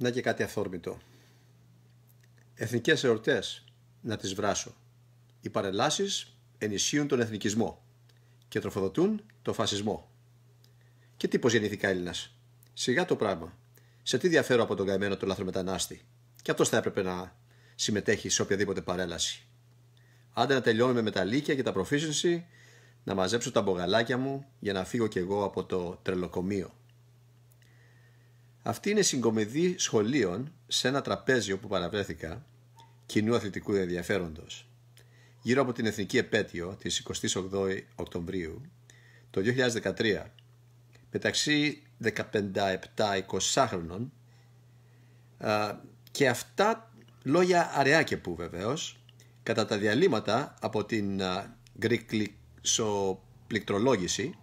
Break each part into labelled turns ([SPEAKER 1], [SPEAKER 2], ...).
[SPEAKER 1] να και κάτι αθόρμητο. Εθνικές εορτές, να τις βράσω. Οι παρελάσεις ενισχύουν τον εθνικισμό και τροφοδοτούν τον φασισμό. Και τι πως γεννήθηκα Έλληνας. Σιγά το πράγμα. Σε τι διαφέρω από τον καημένο τον λαθρομετανάστη. Και αυτός θα έπρεπε να συμμετέχει σε οποιαδήποτε παρέλαση. Άντε να τελειώνουμε με τα λύκια και τα προφήσινση, να μαζέψω τα μπογαλάκια μου για να φύγω κι εγώ από το τρελοκομείο. Αυτή είναι συγκομιδή σχολείων σε ένα τραπέζι που παραβρέθηκα κοινού αθλητικού ενδιαφέροντος. Γύρω από την εθνική επέτειο της 28 Οκτωβρίου το 2013, μεταξύ 15-20χρονων και αυτά λόγια αραιά και που βεβαίως, κατά τα διαλύματα από την γκρικλισοπληκτρολόγηση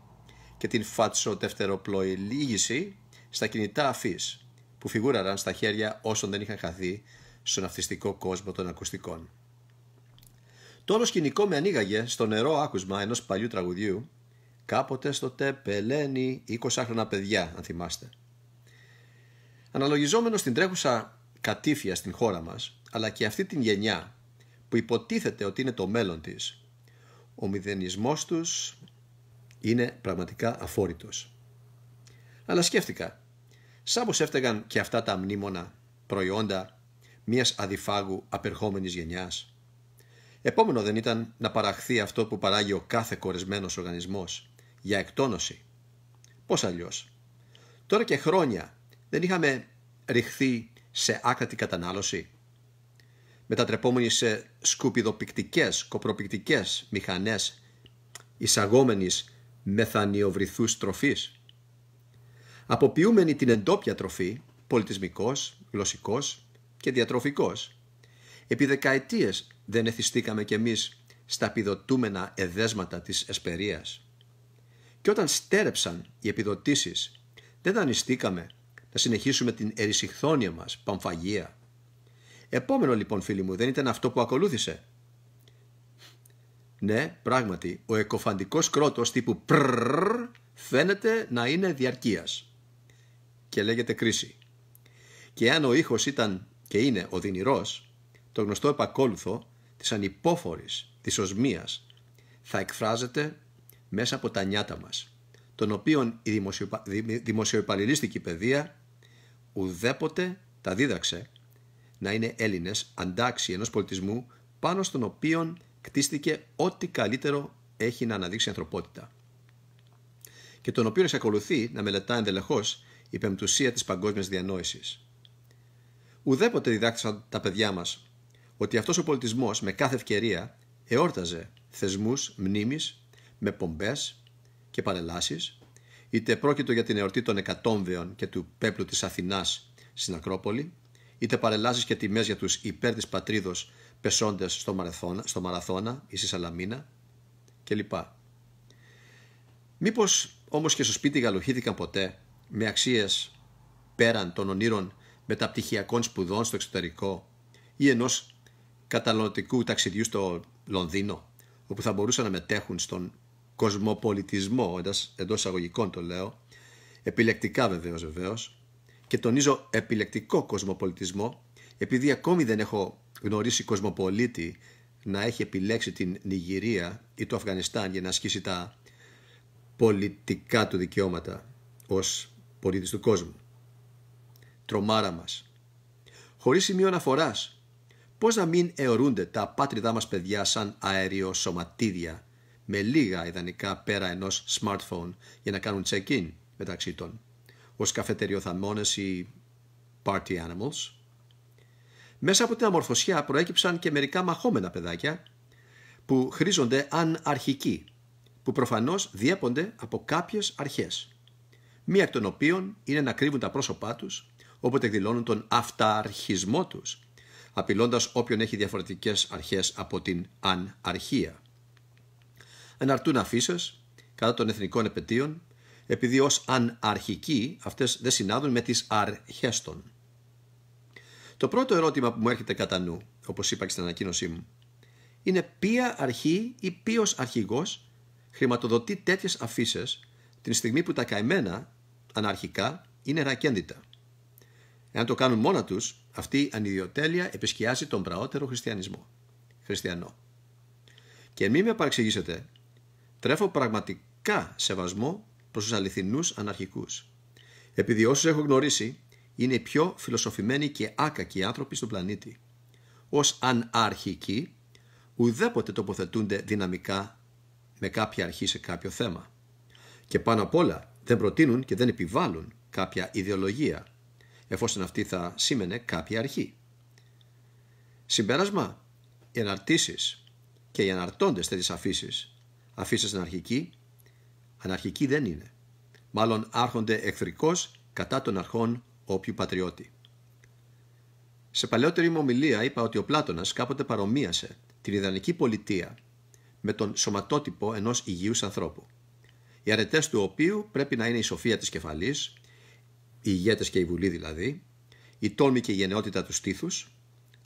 [SPEAKER 1] και την φατσοτευτεροπλοηλήγηση στα κινητά αφής που φιγούραραν στα χέρια όσων δεν είχαν χαθεί στον αυτιστικό κόσμο των ακουστικών. Το όλο σκηνικό με ανοίγαγε στο νερό άκουσμα ενός παλιού τραγουδιού «Κάποτε στο πελένει 20 χρόνια παιδιά», αν θυμάστε. Αναλογιζόμενος στην τρέχουσα κατήφια στην χώρα μας, αλλά και αυτή την γενιά που υποτίθεται ότι είναι το μέλλον της. ο μηδενισμός τους είναι πραγματικά αφόρητος. Αλλά σκέφτηκα, Σαν πως έφταγαν και αυτά τα μνήμονα προϊόντα μιας αδιφάγου απερχόμενης γενιάς. Επόμενο δεν ήταν να παραχθεί αυτό που παράγει ο κάθε κορεσμένος οργανισμός για εκτόνωση. Πώς αλλιώς. Τώρα και χρόνια δεν είχαμε ρηχθεί σε άκρατη κατανάλωση. Μετατρεπόμενοι σε σκουπιδοπικτικές, κοπροπικτικές μηχανές εισαγόμενης μεθανιοβρυθούς τροφής αποποιούμενη την εντόπια τροφή, πολιτισμικός, γλωσσικός και διατροφικός. Επί δεκαετίες δεν εθιστήκαμε κι εμείς στα επιδοτούμενα εδέσματα της εσπερίας. Και όταν στέρεψαν οι επιδοτήσεις, δεν δανειστήκαμε να συνεχίσουμε την ερησιχθόνια μας παμφαγία. Επόμενο λοιπόν φίλοι μου δεν ήταν αυτό που ακολούθησε. Ναι, πράγματι, ο εκοφαντικός κρότος τύπου πρρρρ φαίνεται να είναι διαρκείας και λέγεται κρίση. Και αν ο ήχος ήταν και είναι ο οδυνηρός, το γνωστό επακόλουθο της ανυπόφορης, της οσμίας, θα εκφράζεται μέσα από τα νιάτα μας, τον οποίων η δημοσιοϊπαλληλίστικη παιδεία ουδέποτε τα δίδαξε να είναι Έλληνες αντάξει ενός πολιτισμού πάνω στον οποίον κτίστηκε ό,τι καλύτερο έχει να αναδείξει η ανθρωπότητα και τον οποίο εξακολουθεί να μελετά ενδελεχώς η πεμπτουσία της παγκόσμιας διανόησης. Ουδέποτε διδάκτησαν τα παιδιά μας ότι αυτός ο πολιτισμός με κάθε ευκαιρία εόρταζε θεσμούς μνήμης με πομπές και παρελάσεις, είτε πρόκειτο για την εορτή των εκατόμβεων και του πέπλου της Αθηνάς στην Ακρόπολη, είτε παρελάσεις και τιμές για τους υπέρ της πατρίδος στο, Μαραθώνα, στο Μαραθώνα ή στη Σαλαμίνα κλπ. Μήπως όμως και στο σπίτι γαλουχήθηκαν ποτέ με αξίες πέραν των ονείρων μεταπτυχιακών σπουδών στο εξωτερικό ή ενός καταναλωτικού ταξιδιού στο Λονδίνο, όπου θα μπορούσαν να μετέχουν στον κοσμοπολιτισμό, εντός εισαγωγικών το λέω, επιλεκτικά βεβαίως βεβαίως, και τονίζω επιλεκτικό κοσμοπολιτισμό, επειδή ακόμη δεν έχω γνωρίσει κοσμοπολίτη να έχει επιλέξει την Νιγηρία ή το Αφγανιστάν για να ασκήσει τα πολιτικά του δικαιώματα ως του κόσμου. Τρομάρα μας. Χωρίς σημείο αναφοράς, πώς να μην αιωρούνται τα πατριδά μας παιδιά σαν αεριοσωματίδια με λίγα ιδανικά πέρα ενός smartphone για να κάνουν check-in μεταξύ των, ως καφετεριοθαμώνες ή party animals. Μέσα από την αμορφωσιά προέκυψαν και μερικά μαχόμενα παιδάκια που χρήζονται αν αρχικοί, που προφανώς διέπονται από κάποιες αρχές μία εκ των οποίων είναι να κρύβουν τα πρόσωπά τους, όποτε εκδηλώνουν τον αυταρχισμό τους, απειλώντας όποιον έχει διαφορετικές αρχές από την αν αναρχία. Αναρτούν αφήσει κατά των εθνικών επαιτίων, επειδή ως αναρχικοί αυτές δεν συνάδουν με τις αρχές των. Το πρώτο ερώτημα που μου έρχεται κατά νου, όπως είπα και στην ανακοίνωσή μου, είναι ποια αρχή ή ποιος αρχηγός χρηματοδοτεί τέτοιες αφήσει την στιγμή που τα καημένα αναρχικά ή νερακένδυτα. Εάν το κάνουν μόνα τους, αυτή είναι ρακέντητα. εαν το κανουν μονα επισκιάζει τον πραότερο χριστιανισμό. Χριστιανό. Και μη με παρεξηγήσετε, τρέφω πραγματικά σεβασμό προς τους αληθινούς αναρχικούς. Επειδή όσους έχω γνωρίσει, είναι οι πιο φιλοσοφημένοι και άκακοι άνθρωποι στον πλανήτη. Ως αναρχικοί, ουδέποτε τοποθετούνται δυναμικά με κάποια αρχή σε κάποιο θέμα. Και πάνω απ' όλα, δεν προτείνουν και δεν επιβάλλουν κάποια ιδεολογία, εφόσον αυτή θα σήμαινε κάποια αρχή. Συμπέρασμα, οι αναρτήσεις και οι αναρτώντες τέτοιες αφήσεις, αφήσεις αναρχική, αναρχική δεν είναι. Μάλλον άρχονται εχθρικώς κατά των αρχών όποιου πατριώτη. Σε παλαιότερη μου ομιλία είπα ότι ο Πλάτωνας κάποτε παρομοίασε την ιδανική πολιτεία με τον σωματότυπο ενός υγιούς ανθρώπου οι αρετές του οποίου πρέπει να είναι η σοφία της κεφαλής, οι ηγέτες και η βουλή δηλαδή, η τόλμη και η γενναιότητα του στήθους,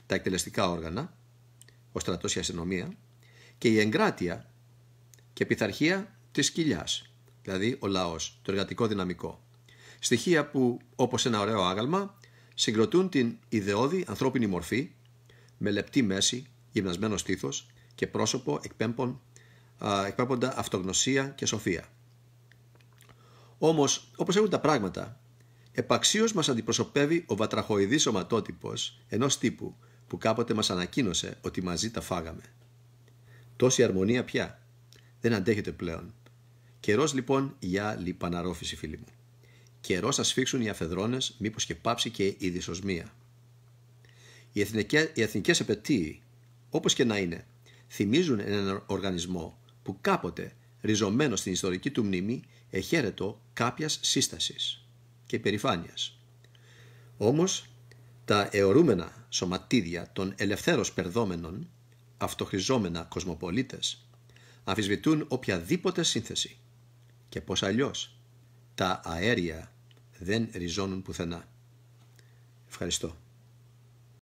[SPEAKER 1] τα εκτελεστικά όργανα, ο στρατός και η αστυνομία, και η εγκράτεια και πειθαρχία της κοιλιάς, δηλαδή ο λαός, το εργατικό δυναμικό. Στοιχεία που, όπως ένα ωραίο άγαλμα, συγκροτούν την ιδεώδη ανθρώπινη μορφή με λεπτή μέση, γυμνασμένο στήθος και πρόσωπο εκπέμπον, εκπέμποντα αυτογνωσία και σοφία. Όμως, όπως έχουν τα πράγματα, επαξίως μας αντιπροσωπεύει ο βατραχοειδής σωματότυπο ενός τύπου που κάποτε μας ανακοίνωσε ότι μαζί τα φάγαμε. Τόση αρμονία πια. Δεν αντέχεται πλέον. Καιρός λοιπόν για λιπαναρόφηση, φίλοι μου. Καιρός να σφίξουν οι αφεδρώνε, μήπως και πάψει και η δυσοσμία. Οι, εθνικέ οι εθνικές όπως και να είναι, θυμίζουν έναν οργανισμό που κάποτε ριζωμένο στην ιστορική του μνήμη, εχαίρετο κάποιας σύστασης και υπερηφάνεια. Όμως, τα αιωρούμενα σωματίδια των ελευθέρως περδόμενων, αυτοχρηζόμενα κοσμοπολίτες, αμφισβητούν οποιαδήποτε σύνθεση. Και πω αλλιώς τα αέρια δεν ριζώνουν πουθενά. Ευχαριστώ.